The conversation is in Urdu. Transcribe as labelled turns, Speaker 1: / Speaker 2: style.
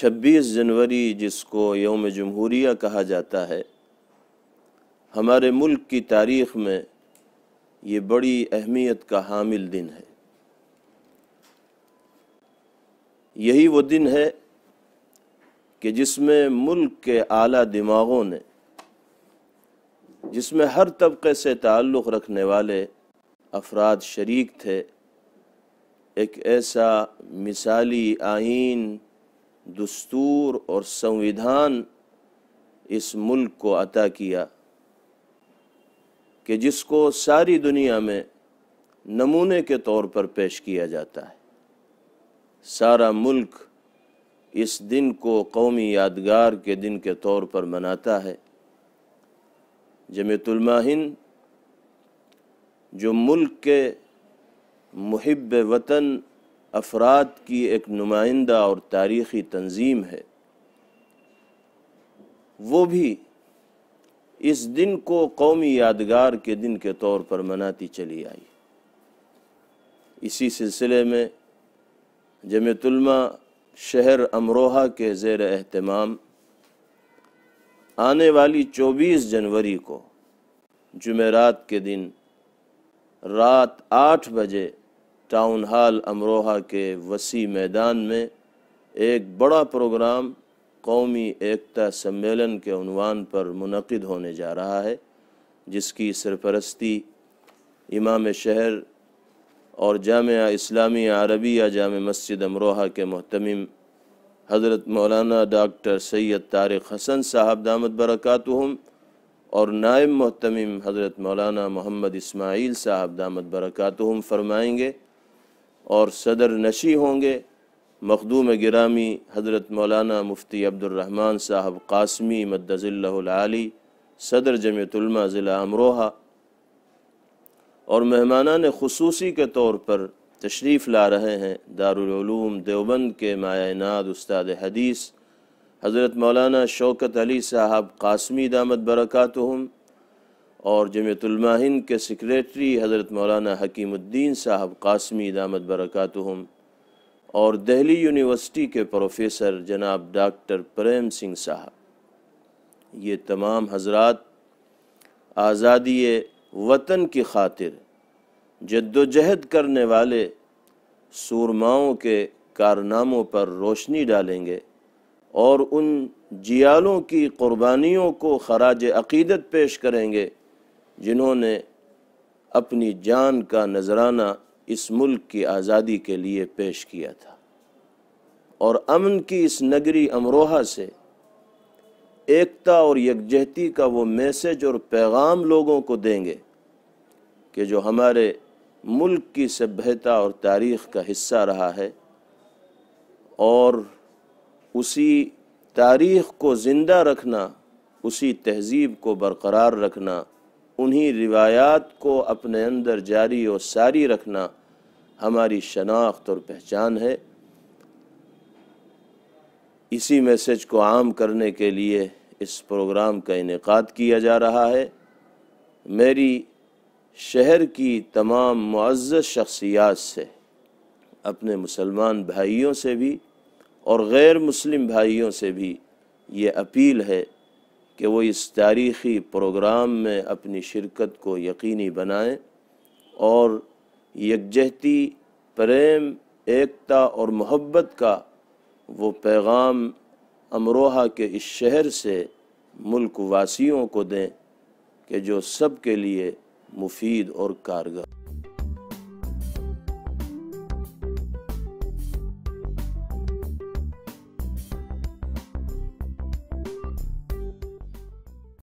Speaker 1: چھبیس جنوری جس کو یوم جمہوریہ کہا جاتا ہے ہمارے ملک کی تاریخ میں یہ بڑی اہمیت کا حامل دن ہے یہی وہ دن ہے کہ جس میں ملک کے اعلیٰ دماغوں نے جس میں ہر طبقے سے تعلق رکھنے والے افراد شریک تھے ایک ایسا مثالی آئین دستور اور سنویدھان اس ملک کو عطا کیا کہ جس کو ساری دنیا میں نمونے کے طور پر پیش کیا جاتا ہے سارا ملک اس دن کو قومی یادگار کے دن کے طور پر مناتا ہے جمعیت الماہن جو ملک کے محب وطن افراد کی ایک نمائندہ اور تاریخی تنظیم ہے وہ بھی اس دن کو قومی یادگار کے دن کے طور پر مناتی چلی آئی اسی سلسلے میں جمعیت علماء شہر امروہہ کے زیر اہتمام آنے والی چوبیس جنوری کو جمعرات کے دن رات آٹھ بجے ٹاؤن ہال امروہہ کے وسیع میدان میں ایک بڑا پروگرام قومی ایکتا سمیلن کے عنوان پر منعقد ہونے جا رہا ہے جس کی سرپرستی امام شہر اور جامعہ اسلامی عربیہ جامع مسجد امروہہ کے محتمم حضرت مولانا ڈاکٹر سید طارق حسن صاحب دامت برکاتہم اور نائب محتمم حضرت مولانا محمد اسماعیل صاحب دامت برکاتہم فرمائیں گے اور صدر نشی ہوں گے مخدوم گرامی حضرت مولانا مفتی عبد الرحمن صاحب قاسمی مدز اللہ العالی صدر جمعیت علماء ضلع امروہہ اور مہمانہ نے خصوصی کے طور پر تشریف لا رہے ہیں دارالعلوم دیوبند کے مایہ ناد استاد حدیث حضرت مولانا شوکت علی صاحب قاسمی دامت برکاتہم اور جمعیت الماہن ہند کے سیکریٹری حضرت مولانا حکیم الدین صاحب قاسمی دامت برکاتہم اور دہلی یونیورسٹی کے پروفیسر جناب ڈاکٹر پریم سنگھ صاحب یہ تمام حضرات آزادی وطن کی خاطر جد و جہد کرنے والے سورماؤں کے کارناموں پر روشنی ڈالیں گے اور ان جیالوں کی قربانیوں کو خراج عقیدت پیش کریں گے جنہوں نے اپنی جان کا نذرانہ اس ملک کی آزادی کے لیے پیش کیا تھا اور امن کی اس نگری امروہہ سے ایکتا اور یکجہتی کا وہ میسج اور پیغام لوگوں کو دیں گے کہ جو ہمارے ملک کی سبھیتا اور تاریخ کا حصہ رہا ہے اور اسی تاریخ کو زندہ رکھنا اسی تہذیب کو برقرار رکھنا انہی روایات کو اپنے اندر جاری و ساری رکھنا ہماری شناخت اور پہچان ہے اسی میسج کو عام کرنے کے لیے اس پروگرام کا انعقاد کیا جا رہا ہے میری شہر کی تمام معزز شخصیات سے اپنے مسلمان بھائیوں سے بھی اور غیر مسلم بھائیوں سے بھی یہ اپیل ہے کہ وہ اس تاریخی پروگرام میں اپنی شرکت کو یقینی بنائیں اور یکجہتی پریم ایکتا اور محبت کا وہ پیغام امروہہ کے اس شہر سے ملک واسیوں کو دیں کہ جو سب کے لیے مفید اور کارگر